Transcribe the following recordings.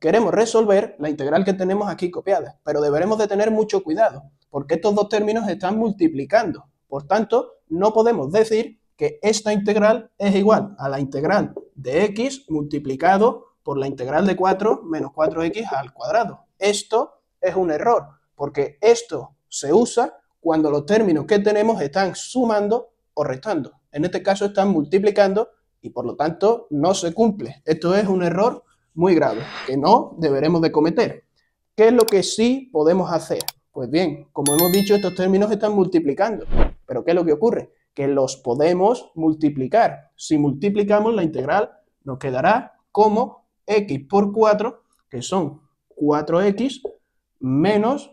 queremos resolver la integral que tenemos aquí copiada, pero deberemos de tener mucho cuidado, porque estos dos términos están multiplicando. Por tanto, no podemos decir que esta integral es igual a la integral de x multiplicado por la integral de 4 menos 4x al cuadrado. Esto es un error, porque esto se usa cuando los términos que tenemos están sumando o restando. En este caso están multiplicando y por lo tanto no se cumple. Esto es un error muy grave, que no deberemos de cometer. ¿Qué es lo que sí podemos hacer? Pues bien, como hemos dicho, estos términos están multiplicando. Pero ¿qué es lo que ocurre? Que los podemos multiplicar. Si multiplicamos la integral, nos quedará como x por 4, que son 4x, menos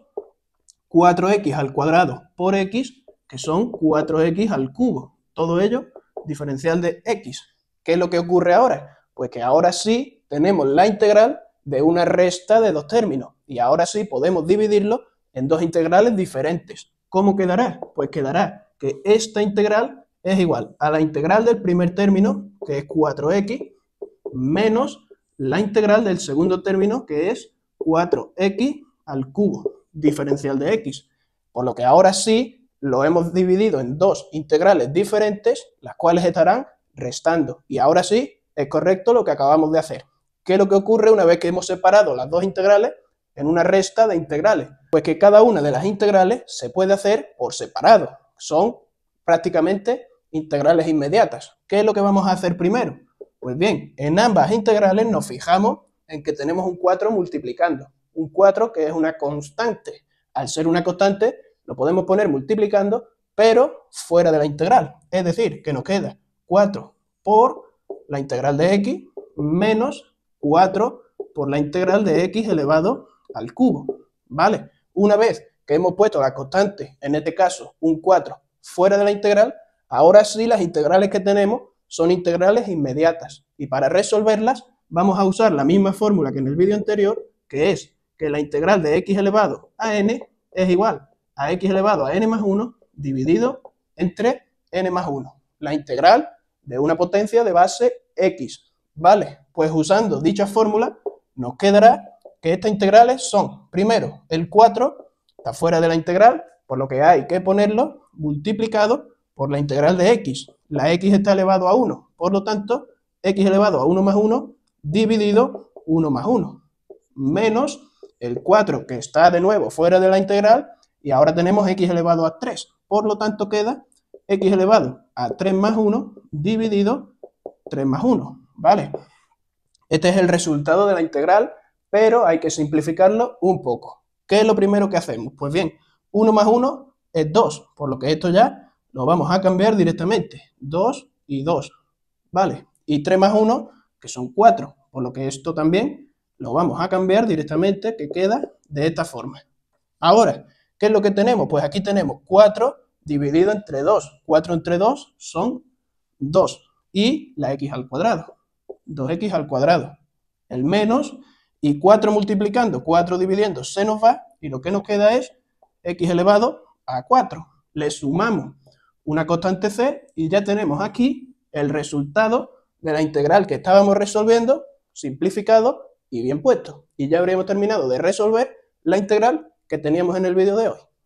4x al cuadrado por x, que son 4x al cubo. Todo ello diferencial de x. ¿Qué es lo que ocurre ahora? Pues que ahora sí tenemos la integral de una resta de dos términos. Y ahora sí podemos dividirlo en dos integrales diferentes. ¿Cómo quedará? Pues quedará que esta integral es igual a la integral del primer término, que es 4x, menos la integral del segundo término, que es 4x al cubo, diferencial de x. Por lo que ahora sí lo hemos dividido en dos integrales diferentes, las cuales estarán restando. Y ahora sí es correcto lo que acabamos de hacer. ¿Qué es lo que ocurre una vez que hemos separado las dos integrales en una resta de integrales? Pues que cada una de las integrales se puede hacer por separado. Son prácticamente integrales inmediatas. ¿Qué es lo que vamos a hacer primero? Pues bien, en ambas integrales nos fijamos en que tenemos un 4 multiplicando. Un 4 que es una constante. Al ser una constante, lo podemos poner multiplicando, pero fuera de la integral. Es decir, que nos queda 4 por la integral de x menos 4 por la integral de x elevado al cubo, ¿vale? Una vez que hemos puesto la constante, en este caso un 4, fuera de la integral, ahora sí las integrales que tenemos son integrales inmediatas. Y para resolverlas vamos a usar la misma fórmula que en el vídeo anterior, que es que la integral de x elevado a n es igual a x elevado a n más 1 dividido entre n más 1. La integral de una potencia de base x, ¿vale? Pues usando dicha fórmula nos quedará que estas integrales son, primero, el 4 está fuera de la integral, por lo que hay que ponerlo multiplicado por la integral de x. La x está elevado a 1, por lo tanto, x elevado a 1 más 1 dividido 1 más 1, menos el 4 que está de nuevo fuera de la integral y ahora tenemos x elevado a 3, por lo tanto queda x elevado a 3 más 1 dividido 3 más 1, ¿vale? Este es el resultado de la integral, pero hay que simplificarlo un poco. ¿Qué es lo primero que hacemos? Pues bien, 1 más 1 es 2, por lo que esto ya lo vamos a cambiar directamente. 2 y 2, ¿vale? Y 3 más 1, que son 4, por lo que esto también lo vamos a cambiar directamente, que queda de esta forma. Ahora, ¿qué es lo que tenemos? Pues aquí tenemos 4 dividido entre 2. 4 entre 2 son 2 y la x al cuadrado. 2x al cuadrado. El menos y 4 multiplicando, 4 dividiendo, se nos va y lo que nos queda es x elevado a 4. Le sumamos una constante c y ya tenemos aquí el resultado de la integral que estábamos resolviendo, simplificado y bien puesto. Y ya habríamos terminado de resolver la integral que teníamos en el vídeo de hoy.